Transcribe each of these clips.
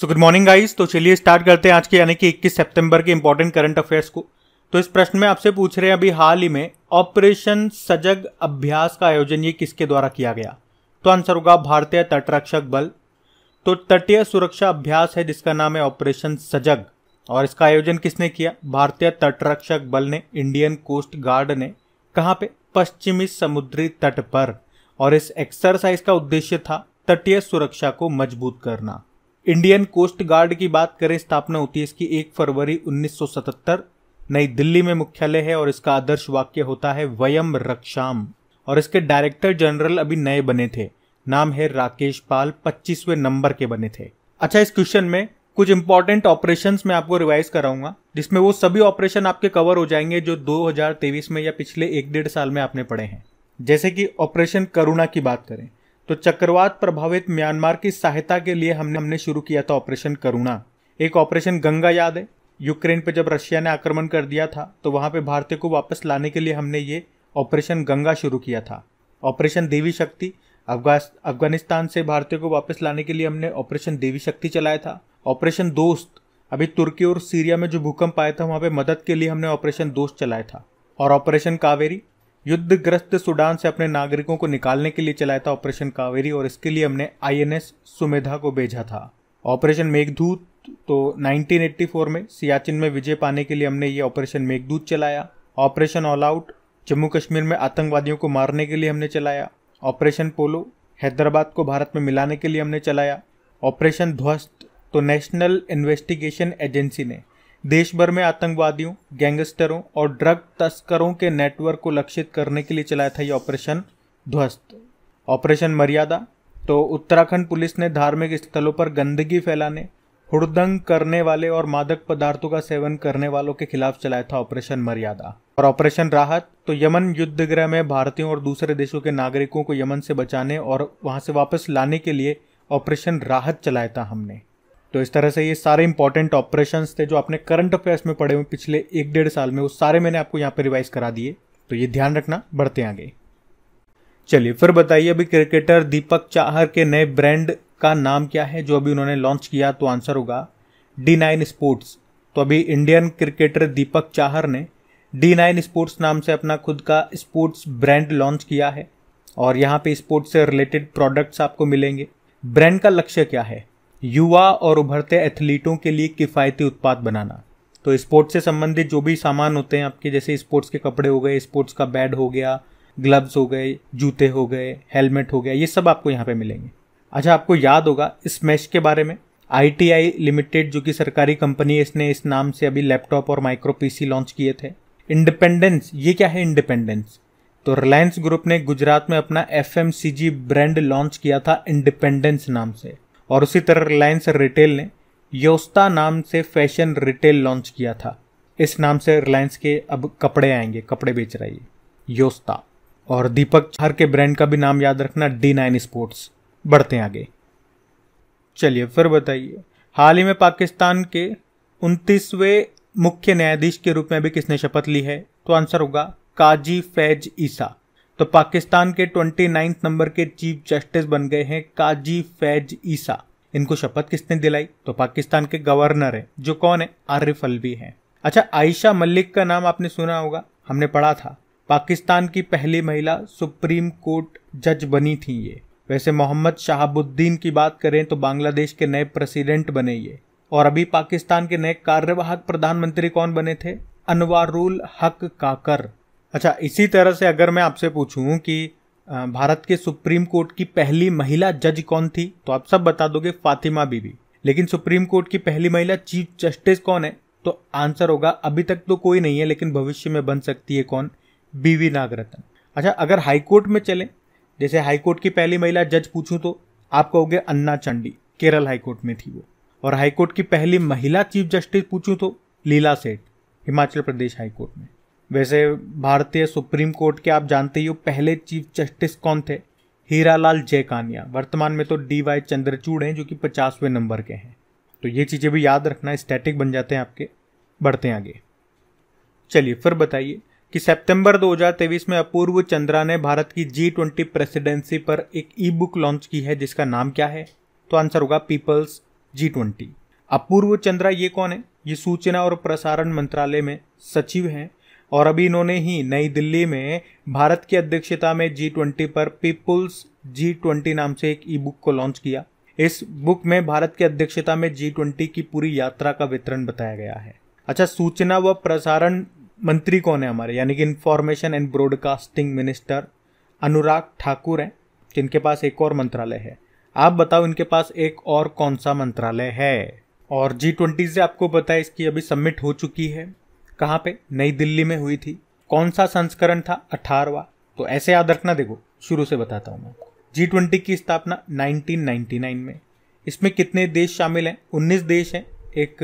so good morning guys तो चलिए start करते हैं आज के यानी कि 21 सितंबर के इंपॉर्टेंट करंट अफेयर्स को तो इस प्रश्न में आपसे पूछ रहे हैं अभी हाल ही में ऑपरेशन सजग अभ्यास का आयोजन ये किसके द्वारा किया गया तो आंसर होगा भारतीय तटरक्षक बल तो तटीय सुरक्षा अभ्यास है जिसका नाम है ऑपरेशन सजग और इसका आयोजन किसने किया भारतीय तटरक्षक बल ने इंडियन कोस्ट गार्ड ने कहाँ पे पश्चिमी समुद्री तट पर और इस एक्सरसाइज का उद्देश्य था तटीय सुरक्षा को मजबूत करना इंडियन कोस्ट गार्ड की बात करें स्थापना होती है इसकी एक फरवरी 1977 नई दिल्ली में मुख्यालय है और इसका आदर्श वाक्य होता है वयम रक्षाम और इसके डायरेक्टर जनरल अभी नए बने थे नाम है राकेश पाल पच्चीसवें नंबर के बने थे अच्छा इस क्वेश्चन में कुछ इंपॉर्टेंट ऑपरेशन में आपको रिवाइज कराऊंगा जिसमें वो सभी ऑपरेशन आपके कवर हो जाएंगे जो 2023 में या पिछले एक डेढ़ साल में आपने पढ़े हैं जैसे कि ऑपरेशन करुणा की बात करें तो चक्रवात प्रभावित म्यांमार की सहायता के लिए हमने हमने शुरू किया था ऑपरेशन करुणा एक ऑपरेशन गंगा याद है यूक्रेन पर जब रशिया ने आक्रमण कर दिया था तो वहाँ पर भारतीय को वापस लाने के लिए हमने ये ऑपरेशन गंगा शुरू किया था ऑपरेशन देवी शक्ति अफगानिस्तान से भारतीय को वापस लाने के लिए हमने ऑपरेशन देवी शक्ति चलाया था ऑपरेशन दोस्त अभी तुर्की और सीरिया में जो भूकंप आया था वहाँ पे मदद के लिए हमने ऑपरेशन दोस्त चलाया था और ऑपरेशन कावेरी युद्धग्रस्त सूडान से अपने नागरिकों को निकालने के लिए चलाया था ऑपरेशन कावेरी और इसके लिए हमने आईएनएस सुमेधा को भेजा था ऑपरेशन मेघदूत तो 1984 में सियाचिन में विजय पाने के लिए हमने ये ऑपरेशन मेघदूत चलाया operation all out Jammu Kashmir में आतंकवादियों को मारने के लिए हमने चलाया ऑपरेशन पोलो हैदराबाद को भारत में मिलाने के लिए हमने चलाया ऑपरेशन ध्वस्त तो नेशनल इन्वेस्टिगेशन एजेंसी ने देश भर में आतंकवादियों गैंगस्टरों और ड्रग तस्करों के नेटवर्क को लक्षित करने के लिए चलाया था ये ऑपरेशन ध्वस्त ऑपरेशन मर्यादा तो उत्तराखंड पुलिस ने धार्मिक स्थलों पर गंदगी फैलाने हुड़दंग करने वाले और मादक पदार्थों का सेवन करने वालों के खिलाफ चलाया था ऑपरेशन मर्यादा और ऑपरेशन राहत तो यमन युद्ध गृह में भारतीयों और दूसरे देशों के नागरिकों को यमन से बचाने और वहां से वापस लाने के लिए ऑपरेशन राहत चलाया था हमने तो इस तरह से ये सारे इंपॉर्टेंट ऑपरेशन थे जो आपने करंट अफेयर्स में पड़े हुए पिछले एक डेढ़ साल में वो सारे मैंने आपको यहाँ पर रिवाइज करा दिए तो ये ध्यान रखना बढ़ते आगे चलिए फिर बताइए अभी क्रिकेटर दीपक चाहर के नए ब्रांड का नाम क्या है जो अभी उन्होंने लॉन्च किया तो आंसर होगा डी नाइन स्पोर्ट्स तो अभी इंडियन क्रिकेटर दीपक चाहर ने डी नाइन स्पोर्ट्स नाम से अपना खुद का स्पोर्ट्स ब्रांड लॉन्च किया है और यहाँ पे स्पोर्ट्स से रिलेटेड प्रोडक्ट्स आपको मिलेंगे ब्रांड का लक्ष्य क्या है युवा और उभरते एथलीटों के लिए किफ़ायती उत्पाद बनाना तो स्पोर्ट्स से संबंधित जो भी सामान होते हैं आपके जैसे स्पोर्ट्स के कपड़े हो गए स्पोर्ट्स का बैड हो गया ग्लव्स हो गए जूते हो गए हेलमेट हो गया ये सब आपको यहाँ पे मिलेंगे अच्छा आपको याद होगा इस मैश के बारे में आई लिमिटेड जो कि सरकारी कंपनी है इसने इस नाम से अभी लैपटॉप और माइक्रो पीसी लॉन्च किए थे इंडिपेंडेंस ये क्या है इंडिपेंडेंस तो रिलायंस ग्रुप ने गुजरात में अपना एफ ब्रांड लॉन्च किया था इंडिपेंडेंस नाम से और उसी तरह रिलायंस रिटेल ने योस्ता नाम से फैशन रिटेल लॉन्च किया था इस नाम से रिलायंस के अब कपड़े आएंगे कपड़े बेच रहा है योस्ता और दीपक हर के ब्रांड का भी नाम याद रखना डी नाइन स्पोर्ट्स बढ़ते हैं आगे चलिए फिर बताइए हाल ही में पाकिस्तान के उनतीसवें मुख्य न्यायाधीश के रूप में भी किसने शपथ ली है तो आंसर होगा काजी फैज ईसा तो पाकिस्तान के ट्वेंटी नंबर के चीफ जस्टिस बन गए हैं काजी फैज ईसा इनको शपथ किसने दिलाई तो पाकिस्तान के गवर्नर है जो कौन है आरिफ अलवी है अच्छा आयशा मलिक का नाम आपने सुना होगा हमने पढ़ा था पाकिस्तान की पहली महिला सुप्रीम कोर्ट जज बनी थी ये वैसे मोहम्मद शहाबुद्दीन की बात करें तो बांग्लादेश के नए प्रेसिडेंट बने ये और अभी पाकिस्तान के नए कार्यवाहक प्रधानमंत्री कौन बने थे अनवारुल हक काकर अच्छा इसी तरह से अगर मैं आपसे पूछूं कि भारत के सुप्रीम कोर्ट की पहली महिला जज कौन थी तो आप सब बता दोगे फातिमा बीबी लेकिन सुप्रीम कोर्ट की पहली महिला चीफ जस्टिस कौन है तो आंसर होगा अभी तक तो कोई नहीं है लेकिन भविष्य में बन सकती है कौन बीवी नागरत्न अच्छा अगर हाईकोर्ट में चले जैसे हाईकोर्ट की पहली महिला जज पूछूं तो आप कहोगे अन्ना चंडी केरल हाईकोर्ट में थी वो और हाईकोर्ट की पहली महिला चीफ जस्टिस पूछूं तो लीला सेठ हिमाचल प्रदेश हाईकोर्ट में वैसे भारतीय सुप्रीम कोर्ट के आप जानते ही हो पहले चीफ जस्टिस कौन थे हीरालाल जयकानिया वर्तमान में तो डी वाई चंद्रचूड़ हैं जो कि पचासवें नंबर के हैं तो ये चीज़ें भी याद रखना स्टैटिक बन जाते हैं आपके बढ़ते आगे चलिए फिर बताइए कि सितंबर 2023 में अपूर्व चंद्रा ने भारत की जी ट्वेंटी प्रेसिडेंसी पर एक ई बुक लॉन्च की है जिसका नाम क्या है तो आंसर होगा people's G twenty Apurva Chandra ये कौन है ये सूचना और प्रसारण मंत्रालय में सचिव हैं और अभी इन्होंने ही नई दिल्ली में भारत की अध्यक्षता में जी ट्वेंटी पर पीपुल्स जी ट्वेंटी नाम से एक ई बुक को लॉन्च किया इस बुक में भारत की अध्यक्षता में जी ट्वेंटी की पूरी यात्रा का वितरण बताया गया है अच्छा सूचना व प्रसारण मंत्री कौन है हमारे यानी कि information and broadcasting minister Anurag Thakur हैं जिनके पास एक और मंत्रालय है आप बताओ इनके पास एक और कौन सा मंत्रालय है और जी ट्वेंटी से आपको पता है इसकी अभी सबमिट हो चुकी है कहाँ पे नई दिल्ली में हुई थी कौन सा संस्करण था अठारवा तो ऐसे याद रखना देखो शुरू से बताता हूँ मैं जी ट्वेंटी की स्थापना 1999 में इसमें कितने देश शामिल हैं 19 देश हैं एक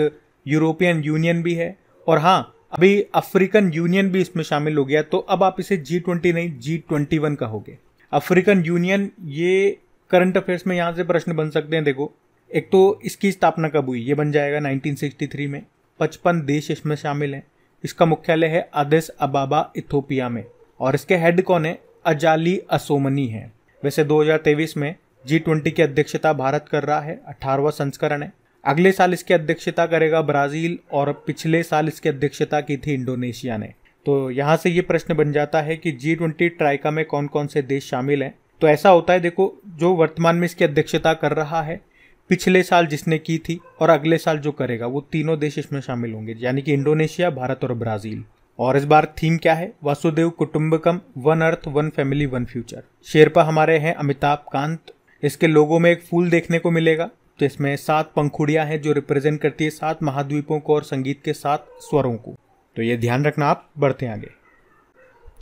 यूरोपियन यूनियन भी है और हाँ अभी अफ्रीकन यूनियन भी इसमें शामिल हो गया तो अब आप इसे जी ट्वेंटी नहीं जी ट्वेंटी वन कहोगे अफ्रीकन यूनियन ये करंट अफेयर्स में यहाँ से प्रश्न बन सकते हैं देखो एक तो इसकी स्थापना कब हुई ये बन जाएगा 1963 में पचपन देश इसमें शामिल हैं इसका मुख्यालय है आदिस अबाबा इथोपिया में और इसके हेड कौन है अजाली असोमनी है वैसे 2023 में जी ट्वेंटी की अध्यक्षता भारत कर रहा है अठारवा संस्करण है अगले साल इसकी अध्यक्षता करेगा ब्राजील और पिछले साल इसकी अध्यक्षता की थी इंडोनेशिया ने तो यहाँ से ये प्रश्न बन जाता है कि जी ट्वेंटी ट्राइका में कौन कौन से देश शामिल हैं तो ऐसा होता है देखो जो वर्तमान में इसकी अध्यक्षता कर रहा है पिछले साल जिसने की थी और अगले साल जो करेगा वो तीनों देश इसमें शामिल होंगे यानी कि इंडोनेशिया भारत और ब्राजील और इस बार थीम क्या है Vasudhaiva Kutumbakam one earth one family one future sherpa हमारे हैं अमिताभ कांत इसके लोगों में एक फूल देखने को मिलेगा तो इसमें सात पंखुड़ियां हैं जो रिप्रेजेंट करती है सात महाद्वीपों को और संगीत के सात स्वरों को तो ये ध्यान रखना आप बढ़ते आगे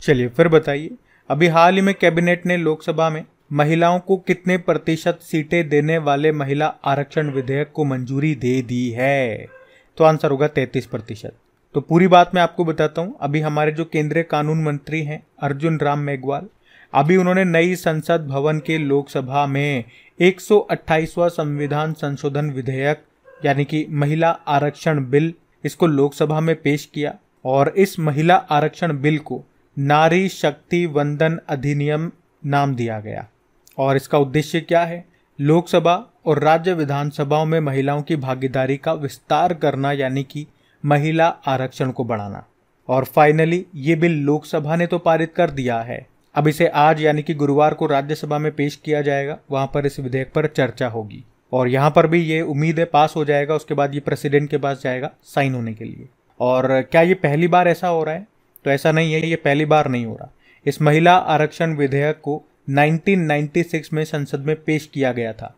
चलिए फिर बताइए अभी हाल ही में कैबिनेट ने लोकसभा में महिलाओं को कितने प्रतिशत सीटें देने वाले महिला आरक्षण विधेयक को मंजूरी दे दी है तो आंसर होगा तैतीस प्रतिशत तो पूरी बात मैं आपको बताता हूँ अभी हमारे जो केंद्रीय कानून मंत्री हैं अर्जुन राम मेघवाल अभी उन्होंने नई संसद भवन के लोकसभा में 128वां संविधान संशोधन विधेयक यानी कि महिला आरक्षण बिल इसको लोकसभा में पेश किया और इस महिला आरक्षण बिल को नारी शक्ति वंदन अधिनियम नाम दिया गया और इसका उद्देश्य क्या है लोकसभा और राज्य विधानसभाओं में महिलाओं की भागीदारी का विस्तार करना यानी कि महिला आरक्षण को बढ़ाना और फाइनली ये बिल लोकसभा ने तो पारित कर दिया है अब इसे आज यानी कि गुरुवार को राज्यसभा में पेश किया जाएगा वहां पर इस विधेयक पर चर्चा होगी और यहाँ पर भी ये उम्मीद है पास हो जाएगा उसके बाद ये प्रेसिडेंट के पास जाएगा साइन होने के लिए और क्या ये पहली बार ऐसा हो रहा है तो ऐसा नहीं है ये पहली बार नहीं हो रहा इस महिला आरक्षण विधेयक को 1996 में संसद में पेश किया गया था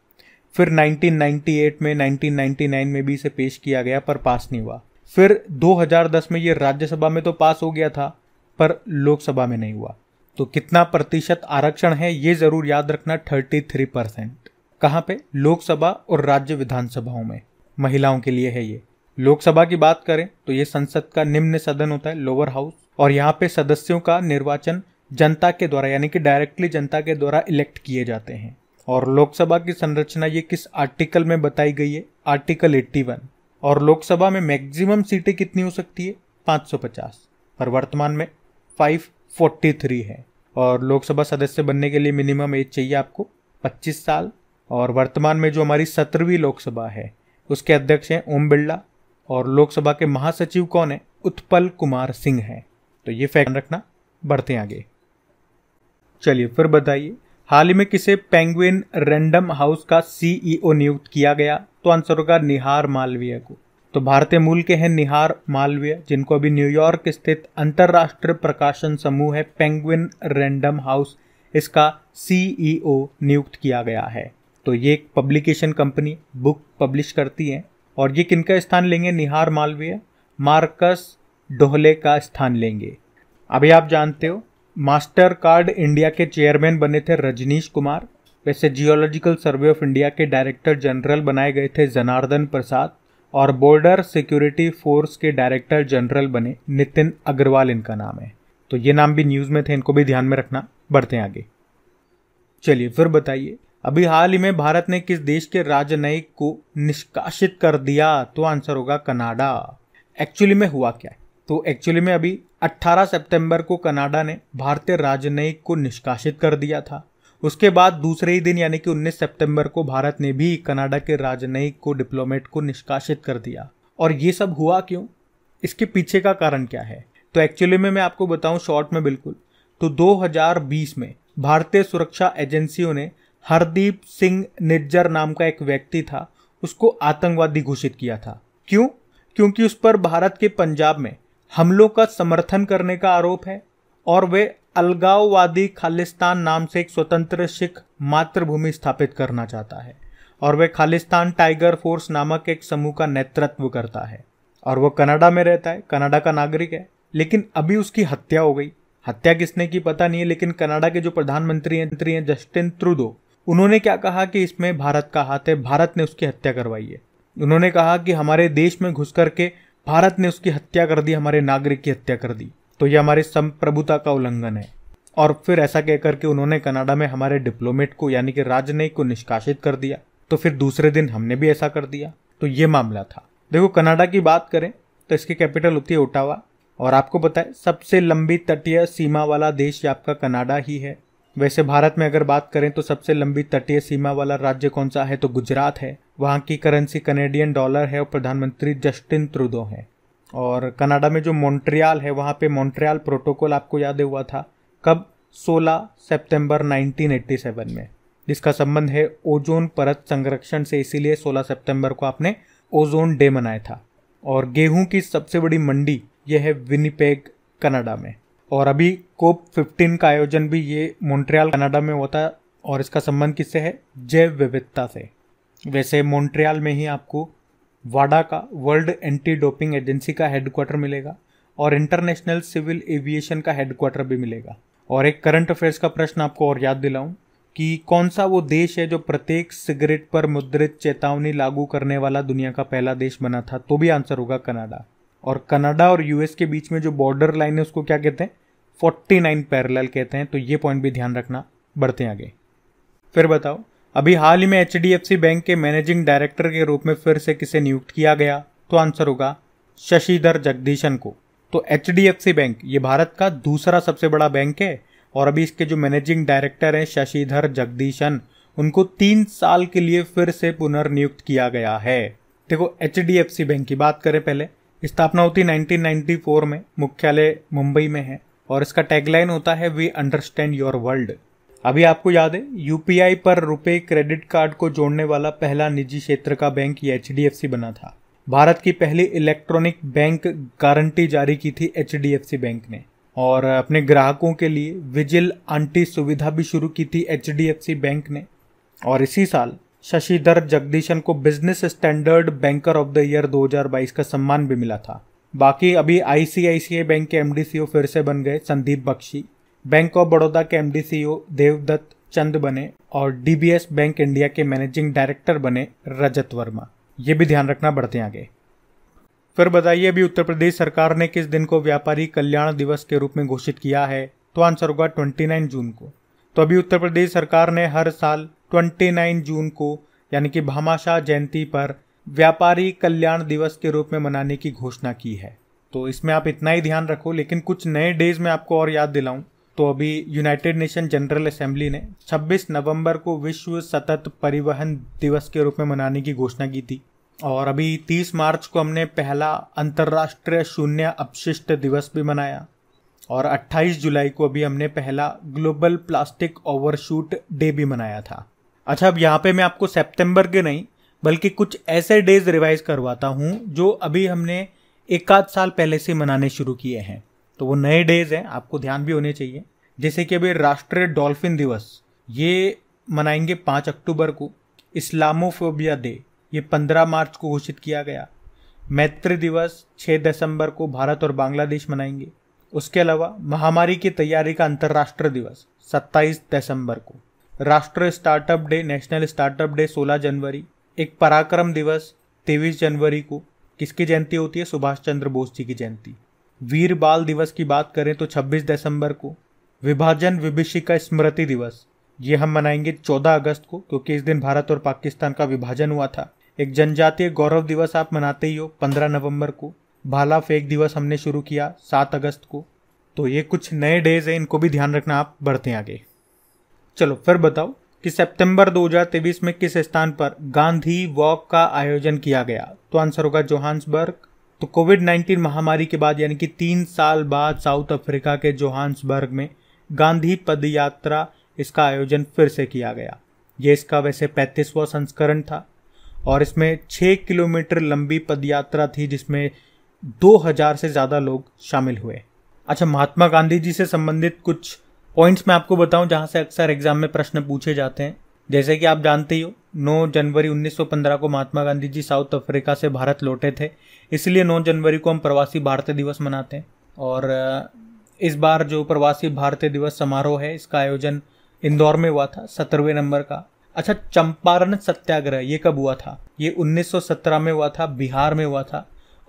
फिर 1998 में 1999 में भी इसे पेश किया गया पर पास नहीं हुआ फिर 2010 में ये राज्यसभा में तो पास हो गया था पर लोकसभा में नहीं हुआ तो कितना प्रतिशत आरक्षण है ये जरूर याद रखना 33 परसेंट कहाँ पे लोकसभा और राज्य विधानसभाओं में महिलाओं के लिए है ये लोकसभा की बात करें तो ये संसद का निम्न सदन होता है लोअर हाउस और यहाँ पे सदस्यों का निर्वाचन जनता के द्वारा यानी कि डायरेक्टली जनता के द्वारा इलेक्ट किए जाते हैं और लोकसभा की संरचना ये किस आर्टिकल में बताई गई है आर्टिकल 81 और लोकसभा में मैक्सिमम सीटें कितनी हो सकती है 550 पर वर्तमान में 543 है और लोकसभा सदस्य बनने के लिए मिनिमम एज चाहिए आपको 25 साल और वर्तमान में जो हमारी सत्रहवीं लोकसभा है उसके अध्यक्ष हैं ओम बिरला और लोकसभा के महासचिव कौन है उत्पल कुमार सिंह हैं तो ये फैक्ट रखना बढ़ते आगे चलिए फिर बताइए हाल ही में किसे पेंगुइन रैंडम हाउस का सीईओ e नियुक्त किया गया तो आंसर होगा निहार मालवीय को तो भारतीय मूल के हैं निहार मालवीय जिनको अभी न्यूयॉर्क स्थित अंतर्राष्ट्रीय प्रकाशन समूह है पेंगुइन रैंडम हाउस इसका सीईओ e नियुक्त किया गया है तो ये एक पब्लिकेशन कंपनी बुक पब्लिश करती है और ये किनका स्थान लेंगे निहार मालवीय मार्कस डोहले का स्थान लेंगे अभी आप जानते हो मास्टर कार्ड इंडिया के चेयरमैन बने थे रजनीश कुमार वैसे जियोलॉजिकल सर्वे ऑफ इंडिया के डायरेक्टर जनरल बनाए गए थे जनार्दन प्रसाद और बॉर्डर सिक्योरिटी फोर्स के डायरेक्टर जनरल बने नितिन अग्रवाल इनका नाम है तो ये नाम भी न्यूज़ में थे इनको भी ध्यान में रखना बढ़ते आगे चलिए फिर बताइए अभी हाल ही में भारत ने किस देश के राजनयिक को निष्कासित कर दिया तो आंसर होगा कनाडा एक्चुअली में हुआ क्या है तो एक्चुअली में अभी 18 सितंबर को कनाडा ने भारतीय राजनयिक को निष्कासित कर दिया था उसके बाद दूसरे ही दिन यानी कि 19 सितंबर को भारत ने भी कनाडा के राजनयिक को डिप्लोमेट को निष्कासित कर दिया और ये सब हुआ क्यों इसके पीछे का कारण क्या है तो एक्चुअली में मैं आपको बताऊं शॉर्ट में बिल्कुल तो 2020 में भारतीय सुरक्षा एजेंसियों ने हरदीप सिंह निज्जर नाम का एक व्यक्ति था उसको आतंकवादी घोषित किया था क्यों क्योंकि उस पर भारत के पंजाब में हमलों का समर्थन करने का आरोप है और वे अलगाववादी खालिस्तान नाम से एक स्वतंत्र सिख मातृभूमि स्थापित करना चाहता है और वह खालिस्तान टाइगर फोर्स नामक एक समूह का नेतृत्व करता है और वो कनाडा में रहता है कनाडा का नागरिक है लेकिन अभी उसकी हत्या हो गई हत्या किसने की पता नहीं है लेकिन कनाडा के जो प्रधानमंत्री हैं जस्टिन त्रुदो उन्होंने क्या कहा कि इसमें भारत का हाथ है भारत ने उसकी हत्या करवाई है उन्होंने कहा कि हमारे देश में घुस करके भारत ने उसकी हत्या कर दी हमारे नागरिक की हत्या कर दी तो यह हमारी संप्रभुता का उल्लंघन है और फिर ऐसा कहकर के उन्होंने कनाडा में हमारे डिप्लोमेट को यानी कि राजनयिक को निष्कासित कर दिया तो फिर दूसरे दिन हमने भी ऐसा कर दिया तो ये मामला था देखो कनाडा की बात करें तो इसकी कैपिटल होती है ओटावा और आपको बताए सबसे लंबी तटीय सीमा वाला देश आपका कनाडा ही है वैसे भारत में अगर बात करें तो सबसे लंबी तटीय सीमा वाला राज्य कौन सा है तो गुजरात है वहाँ की करेंसी कनेडियन डॉलर है और प्रधानमंत्री जस्टिन त्रुदो है और कनाडा में जो मॉन्ट्रियाल है वहाँ पे मॉन्ट्रियाल प्रोटोकॉल आपको याद हुआ था कब 16 सितंबर 1987 में जिसका संबंध है ओजोन परत संरक्षण से इसीलिए 16 सितंबर को आपने ओजोन डे मनाया था और गेहूं की सबसे बड़ी मंडी यह है विनीपेग कनाडा में और अभी कोप 15 का आयोजन भी ये मॉन्ट्रियल कनाडा में होता है और इसका संबंध किससे है जैव विविधता से वैसे मॉन्ट्रियल में ही आपको वाडा का वर्ल्ड एंटी डोपिंग एजेंसी का हेडक्वार्टर मिलेगा और इंटरनेशनल सिविल एविएशन का हेडक्वार्टर भी मिलेगा और एक करंट अफेयर्स का प्रश्न आपको और याद दिलाऊं कि कौन सा वो देश है जो प्रत्येक सिगरेट पर मुद्रित चेतावनी लागू करने वाला दुनिया का पहला देश बना था तो भी आंसर होगा कनाडा और कनाडा और यूएस के बीच में जो बॉर्डर लाइन है उसको क्या कहते हैं फोर्टी नाइन पैरल कहते हैं तो ये पॉइंट भी ध्यान रखना बढ़ते हैं आगे फिर बताओ अभी हाल ही में एच बैंक के मैनेजिंग डायरेक्टर के रूप में फिर से किसे नियुक्त किया गया तो आंसर होगा शशिधर जगदीशन को तो एच बैंक ये भारत का दूसरा सबसे बड़ा बैंक है और अभी इसके जो मैनेजिंग डायरेक्टर हैं शशिधर जगदीशन उनको तीन साल के लिए फिर से पुनर्नियुक्त किया गया है देखो एच बैंक की बात करें पहले स्थापना होती 1994 में मुख्यालय मुंबई में है और इसका टैगलाइन होता है वी अंडरस्टैंड योर वर्ल्ड अभी आपको याद है यूपीआई पर रुपए क्रेडिट कार्ड को जोड़ने वाला पहला निजी क्षेत्र का बैंक एच बना था भारत की पहली इलेक्ट्रॉनिक बैंक गारंटी जारी की थी एच बैंक ने और अपने ग्राहकों के लिए विजिल आंटी सुविधा भी शुरू की थी एच बैंक ने और इसी साल शशिधर जगदीशन को business standard banker of the year 2022 का सम्मान भी मिला था बाकी अभी आईसीआईसीआई बैंक के एमडीसीओ फिर से बन गए संदीप बख्शी बैंक ऑफ बड़ौदा के एमडीसीओ देवदत्त चंद बने और डीबीएस बैंक इंडिया के मैनेजिंग डायरेक्टर बने रजत वर्मा ये भी ध्यान रखना बढ़ते आगे फिर बताइए अभी उत्तर प्रदेश सरकार ने किस दिन को व्यापारी कल्याण दिवस के रूप में घोषित किया है तो आंसर होगा 29 जून को तो अभी उत्तर प्रदेश सरकार ने हर साल 29 जून को यानी कि भामाशाह जयंती पर व्यापारी कल्याण दिवस के रूप में मनाने की घोषणा की है तो इसमें आप इतना ही ध्यान रखो लेकिन कुछ नए डेज में आपको और याद दिलाऊं तो अभी यूनाइटेड नेशन जनरल असेंबली ने 26 नवंबर को विश्व सतत परिवहन दिवस के रूप में मनाने की घोषणा की थी और अभी 30 मार्च को हमने पहला अंतर्राष्ट्रीय शून्य अपशिष्ट दिवस भी मनाया और 28 जुलाई को अभी हमने पहला ग्लोबल प्लास्टिक ओवरशूट डे भी मनाया था अच्छा अब यहाँ पे मैं आपको सितंबर के नहीं बल्कि कुछ ऐसे डेज रिवाइज करवाता हूँ जो अभी हमने एक आध साल पहले से मनाने शुरू किए हैं तो वो नए डेज हैं आपको ध्यान भी होने चाहिए जैसे कि अभी राष्ट्रीय डॉल्फिन दिवस ये मनाएंगे पाँच अक्टूबर को इस्लामोफोबिया डे ये पंद्रह मार्च को घोषित किया गया मैत्री दिवस छः दिसंबर को भारत और बांग्लादेश मनाएंगे उसके अलावा महामारी की तैयारी का अंतर्राष्ट्रीय दिवस सत्ताईस दिसंबर को राष्ट्रीय startup day national startup day 16 जनवरी एक पराक्रम दिवस 23 जनवरी को किसकी जयंती होती है सुभाष चंद्र बोस जी की जयंती वीर बाल दिवस की बात करें तो 26 दिसंबर को विभाजन विभिषिका स्मृति दिवस ये हम मनाएंगे 14 अगस्त को क्योंकि इस दिन भारत और पाकिस्तान का विभाजन हुआ था एक जनजातीय गौरव दिवस आप मनाते ही हो पंद्रह नवम्बर को भाला फेंक दिवस हमने शुरू किया सात अगस्त को तो ये कुछ नए डेज हैं इनको भी ध्यान रखना आप बढ़ते आगे चलो फिर बताओ कि सितंबर 2023 में किस स्थान पर गांधी वॉक का आयोजन किया गया तो आंसर होगा जोहान्सबर्ग तो कोविड 19 महामारी के बाद यानी कि तीन साल बाद साउथ अफ्रीका के जोहान्सबर्ग में गांधी पद यात्रा इसका आयोजन फिर से किया गया ये इसका वैसे पैंतीसवा संस्करण था और इसमें छः किलोमीटर लंबी पदयात्रा थी जिसमें 2000 से ज़्यादा लोग शामिल हुए अच्छा महात्मा गांधी जी से संबंधित कुछ पॉइंट्स मैं आपको बताऊं जहां से अक्सर एग्जाम में प्रश्न पूछे जाते हैं जैसे कि आप जानते ही हो 9 जनवरी 1915 को महात्मा गांधी जी साउथ अफ्रीका से भारत लौटे थे इसलिए 9 जनवरी को हम प्रवासी भारतीय दिवस मनाते हैं और इस बार जो प्रवासी भारतीय दिवस समारोह है इसका आयोजन इंदौर में हुआ था सत्रहवें नंबर का अच्छा चंपारण सत्याग्रह ये कब हुआ था ये 1917 में हुआ था बिहार में हुआ था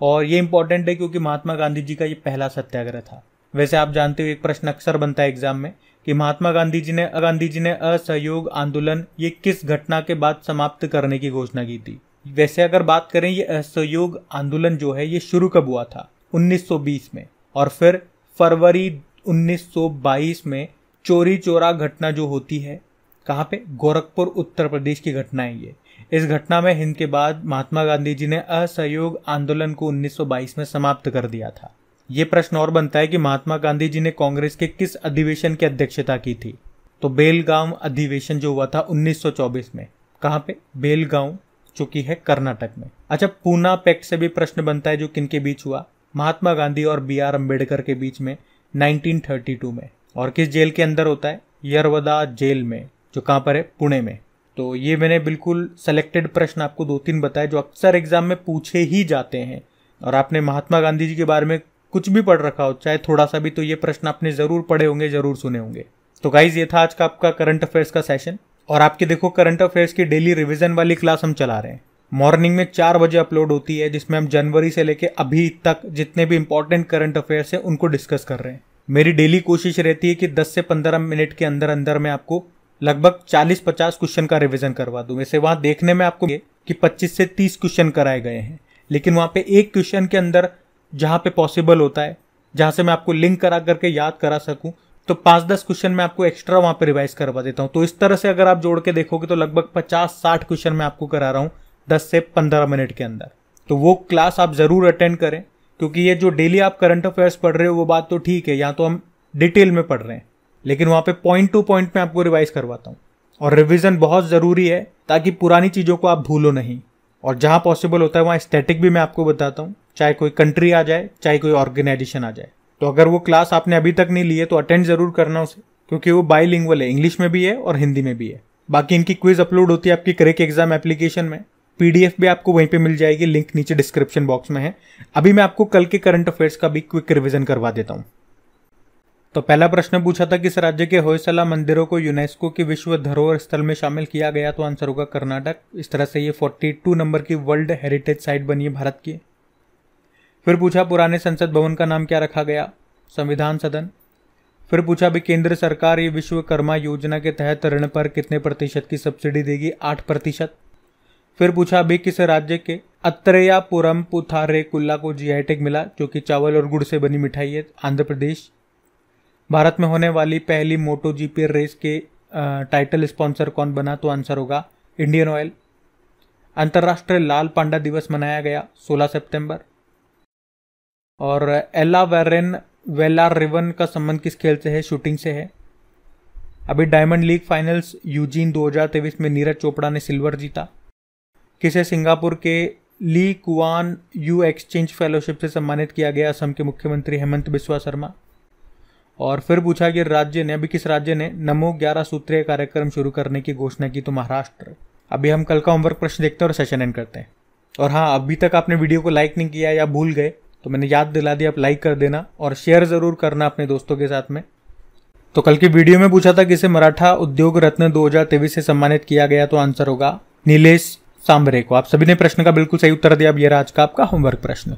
और ये इम्पोर्टेंट है क्योंकि महात्मा गांधी जी का ये पहला सत्याग्रह था वैसे आप जानते हो एक प्रश्न अक्सर बनता है एग्जाम में कि महात्मा गांधी जी ने गांधी जी ने असहयोग आंदोलन ये किस घटना के बाद समाप्त करने की घोषणा की थी वैसे अगर बात करें ये असहयोग आंदोलन जो है ये शुरू कब हुआ था 1920 में और फिर फरवरी 1922 में चोरी चोरा घटना जो होती है कहाँ पे गोरखपुर उत्तर प्रदेश की घटना है ये इस घटना में हिंद के बाद महात्मा गांधी जी ने असहयोग आंदोलन को 1922 में समाप्त कर दिया था ये प्रश्न और बनता है कि महात्मा गांधी जी ने कांग्रेस के किस अधिवेशन की अध्यक्षता की थी तो बेलगांव अधिवेशन जो हुआ था 1924 में कहाँ पे बेलगांव जो कि है कर्नाटक में अच्छा पूना पैक्ट से भी प्रश्न बनता है जो किन के बीच हुआ महात्मा गांधी और बी आर अम्बेडकर के बीच में 1932 में और किस जेल के अंदर होता है यरवदा जेल में जो कहाँ पर है पुणे में तो ये मैंने बिल्कुल सेलेक्टेड प्रश्न आपको दो तीन बताए जो अक्सर एग्जाम में पूछे ही जाते हैं और आपने महात्मा गांधी जी के बारे में कुछ भी पढ़ रखा हो चाहे थोड़ा सा भी तो ये प्रश्न आपने ज़रूर पढ़े होंगे ज़रूर सुने होंगे तो गाइज ये था आज का आपका करंट अफेयर्स का सेशन और आपके देखो करंट अफेयर्स की डेली रिविजन वाली क्लास हम चला रहे हैं मॉर्निंग में चार बजे अपलोड होती है जिसमें हम जनवरी से लेके अभी तक जितने भी इंपॉर्टेंट करंट अफेयर्स हैं उनको डिस्कस कर रहे हैं मेरी डेली कोशिश रहती है कि 10 से 15 मिनट के अंदर अंदर मैं आपको लगभग 40-50 क्वेश्चन का रिवीजन करवा दूं वैसे वहां देखने में आपको कि 25 से 30 क्वेश्चन कराए गए हैं लेकिन वहां पे एक क्वेश्चन के अंदर जहाँ पे पॉसिबल होता है जहाँ से मैं आपको लिंक करा करके याद करा सकूँ तो पाँच दस क्वेश्चन मैं आपको एक्स्ट्रा वहाँ पर रिवाइज करवा देता हूँ तो इस तरह से अगर आप जोड़ के देखोगे तो लगभग पचास साठ क्वेश्चन मैं आपको करा रहा हूँ दस से पंद्रह मिनट के अंदर तो वो क्लास आप ज़रूर अटेंड करें क्योंकि ये जो डेली आप करंट अफेयर्स पढ़ रहे हो वो बात तो ठीक है यहाँ तो हम डिटेल में पढ़ रहे हैं लेकिन वहाँ पे पॉइंट टू पॉइंट मैं आपको रिवाइज करवाता हूँ और रिविजन बहुत ज़रूरी है ताकि पुरानी चीज़ों को आप भूलो नहीं और जहाँ पॉसिबल होता है वहाँ स्टैटिक भी मैं आपको बताता हूँ चाहे कोई कंट्री आ जाए चाहे कोई ऑर्गेनाइजेशन आ जाए तो अगर वो क्लास आपने अभी तक नहीं ली है तो अटेंड जरूर करना उसे क्योंकि वो बाई है इंग्लिश में भी है और हिंदी में भी है बाकी इनकी क्विज अपलोड होती है आपकी करेक एग्जाम एप्लीकेशन में पीडीएफ भी आपको वहीं पे मिल जाएगी लिंक नीचे डिस्क्रिप्शन बॉक्स में है अभी मैं आपको कल के करंट अफेयर्स का भी क्विक रिविजन करवा देता हूँ तो पहला प्रश्न पूछा था किस राज्य के होयसला मंदिरों को यूनेस्को की विश्व धरोहर स्थल में शामिल किया गया तो आंसर होगा कर्नाटक इस तरह से ये 42 नंबर की वर्ल्ड हेरिटेज साइट बनी है भारत की फिर पूछा पुराने संसद भवन का नाम क्या रखा गया संविधान सदन फिर पूछा भी केंद्र सरकार ये विश्वकर्मा योजना के तहत ऋण पर कितने प्रतिशत की सब्सिडी देगी आठ प्रतिशत फिर पूछा भी किस राज्य के अत्रेयापुरम पुथारे कुल्ला को जी मिला जो कि चावल और गुड़ से बनी मिठाई है आंध्र प्रदेश भारत में होने वाली पहली मोटो जीपी रेस के टाइटल स्पॉन्सर कौन बना तो आंसर होगा इंडियन ऑयल अंतर्राष्ट्रीय लाल पांडा दिवस मनाया गया 16 सितंबर और एला वेरेन वेला रिवन का संबंध किस खेल से है शूटिंग से है अभी डायमंड लीग फाइनल्स यूजीन 2023 में नीरज चोपड़ा ने सिल्वर जीता किसे सिंगापुर के Lee Kuan Yew exchange fellowship से सम्मानित किया गया असम के मुख्यमंत्री हेमंत बिस्वा शर्मा और फिर पूछा कि राज्य ने अभी किस राज्य ने नमो ग्यारह सूत्रीय कार्यक्रम शुरू करने की घोषणा की तो महाराष्ट्र अभी हम कल का होमवर्क प्रश्न देखते हैं और सेशन एंड करते हैं और हाँ अभी तक आपने वीडियो को लाइक नहीं किया या भूल गए तो मैंने याद दिला दिया आप लाइक कर देना और शेयर ज़रूर करना अपने दोस्तों के साथ में तो कल की वीडियो में पूछा था कि इसे मराठा उद्योग रत्न दो से सम्मानित किया गया तो आंसर होगा नीलेश सांबरे को आप सभी ने प्रश्न का बिल्कुल सही उत्तर दिया अब यह आज का आपका होमवर्क प्रश्न